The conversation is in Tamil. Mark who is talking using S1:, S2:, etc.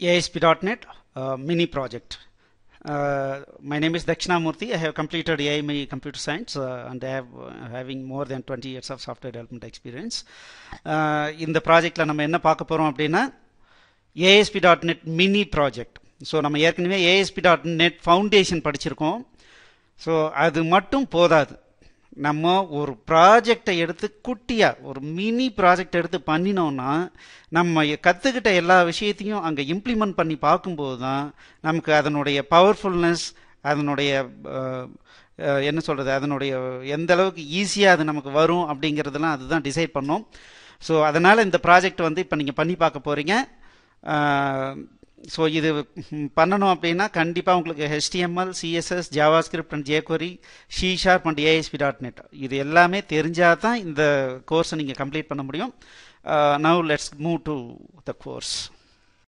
S1: ASP.NET uh, mini project. Uh, my name is Dakshinamurthy. I have completed AIME computer science uh, and I have uh, having more than 20 years of software development experience. Uh, in the project, we will அப்படின்னா ASP dot net mini project so நம்ம ஏற்கனவே ஏஎஸ்பி டாட் நெட் ஃபவுண்டேஷன் படிச்சிருக்கோம் ஸோ அது மட்டும் போதாது நம்ம ஒரு ப்ராஜெக்டை எடுத்து குட்டியாக ஒரு மினி ப்ராஜெக்ட் எடுத்து பண்ணினோன்னா நம்ம கற்றுக்கிட்ட எல்லா விஷயத்தையும் அங்கே இம்ப்ளிமெண்ட் பண்ணி பார்க்கும்போது தான் நமக்கு அதனுடைய பவர்ஃபுல்னஸ் அதனுடைய என்ன சொல்கிறது அதனுடைய எந்த அளவுக்கு ஈஸியாக அது நமக்கு வரும் அப்படிங்கிறதுலாம் அதுதான் டிசைட் பண்ணோம் ஸோ அதனால் இந்த ப்ராஜெக்ட் வந்து இப்போ நீங்கள் பண்ணி பார்க்க போகிறீங்க ஸோ இது பண்ணணும் அப்படின்னா கண்டிப்பாக உங்களுக்கு HTML CSS JavaScript and jQuery C sharp and ASP dot net இது எல்லாமே தெரிஞ்சால் தான் இந்த கோர்ஸை நீங்கள் கம்ப்ளீட் பண்ண முடியும் now let's move to the course